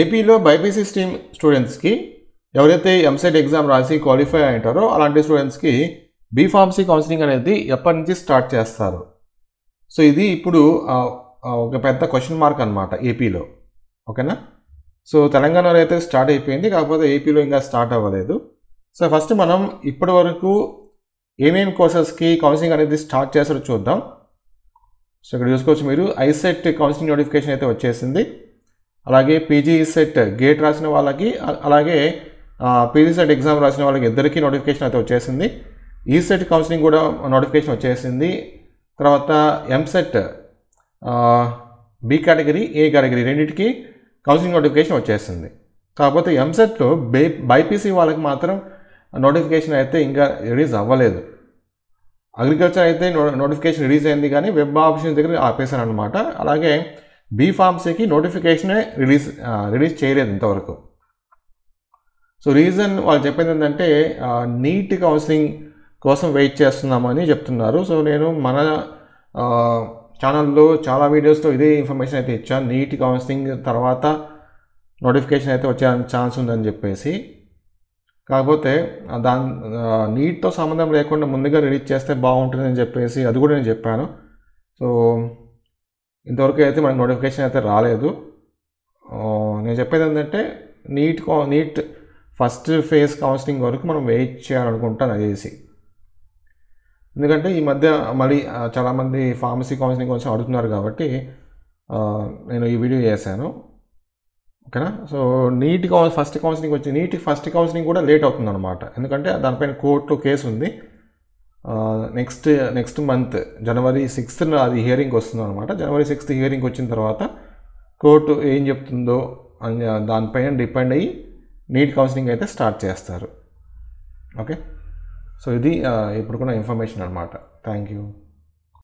ఏపీలో BiPC stream స్టూడెంట్స్కి ఎవరైతే ఎంసెట్ ఎగ్జామ్ రాసి క్వాలిఫై అయింటారో అలాంటి స్టూడెంట్స్కి బీఫార్మసీ కౌన్సిలింగ్ అనేది ఎప్పటి నుంచి స్టార్ట్ చేస్తారు సో ఇది ఇప్పుడు ఒక పెద్ద క్వశ్చన్ మార్క్ అనమాట ఏపీలో ఓకేనా సో తెలంగాణలో అయితే స్టార్ట్ అయిపోయింది కాకపోతే ఏపీలో ఇంకా స్టార్ట్ అవ్వలేదు సో ఫస్ట్ మనం ఇప్పటి వరకు ఏమేమి కోర్సెస్కి కౌన్సిలింగ్ అనేది స్టార్ట్ చేస్తారో చూద్దాం సో ఇక్కడ చూసుకోవచ్చు మీరు ఐసెట్ కౌన్సిలింగ్ నోటిఫికేషన్ అయితే వచ్చేసింది అలాగే పీజీ సెట్ గేట్ రాసిన వాళ్ళకి అలాగే పీజీ సెట్ ఎగ్జామ్ రాసిన వాళ్ళకి ఇద్దరికీ నోటిఫికేషన్ అయితే వచ్చేసింది ఈ సెట్ కౌన్సిలింగ్ కూడా నోటిఫికేషన్ వచ్చేసింది తర్వాత EAMCET B category A category రెండింటికి కౌన్సిలింగ్ నోటిఫికేషన్ వచ్చేసింది కాకపోతే ఎంసెట్లో బై బైపీసీ వాళ్ళకి మాత్రం నోటిఫికేషన్ అయితే ఇంకా రిలీజ్ అవ్వలేదు అగ్రికల్చర్ అయితే నోటిఫికేషన్ రిలీజ్ అయింది కానీ వెబ్ ఆప్షన్స్ దగ్గర ఆపేశారనమాట అలాగే బీ ఫార్మసీకి నోటిఫికేషనే రిలీజ్ రిలీజ్ చేయలేదు ఇంతవరకు సో రీజన్ వాళ్ళు చెప్పింది ఏంటంటే నీట్ కౌన్సిలింగ్ కోసం వెయిట్ చేస్తున్నామని చెప్తున్నారు సో నేను మన ఛానల్లో చాలా వీడియోస్లో ఇదే ఇన్ఫర్మేషన్ అయితే ఇచ్చాను నీట్ కౌన్సిలింగ్ తర్వాత నోటిఫికేషన్ అయితే వచ్చే ఛాన్స్ ఉందని చెప్పేసి కాకపోతే దాని నీట్తో సంబంధం లేకుండా ముందుగా రిలీజ్ చేస్తే బాగుంటుందని చెప్పేసి అది కూడా నేను చెప్పాను సో ఇంతవరకు అయితే మనకు నోటిఫికేషన్ అయితే రాలేదు నేను చెప్పేది ఏంటంటే NEET NEET first phase counselling వరకు మనం వెయిట్ చేయాలనుకుంటాను చేసి ఎందుకంటే ఈ మధ్య మళ్ళీ చాలామంది ఫార్మసీ కౌన్సిలింగ్ కోసం అడుగుతున్నారు కాబట్టి నేను ఈ వీడియో చేశాను ఓకేనా సో నీట్ కౌన్ ఫస్ట్ కౌన్సిలింగ్ వచ్చి నీట్ ఫస్ట్ కౌన్సిలింగ్ కూడా లేట్ అవుతుంది అనమాట ఎందుకంటే దానిపైన కోర్టు కేసు ఉంది నెక్స్ట్ నెక్స్ట్ మంత్ జనవరి సిక్స్త్న అది హియరింగ్ వస్తుంది అనమాట జనవరి సిక్స్త్ హియరింగ్ వచ్చిన తర్వాత కోర్టు ఏం చెప్తుందో అని దానిపైన డిపెండ్ అయ్యి నీట్ కౌన్సిలింగ్ అయితే స్టార్ట్ చేస్తారు ఓకే సో ఇది ఇప్పుడుకున్న ఇన్ఫర్మేషన్ అనమాట థ్యాంక్ యూ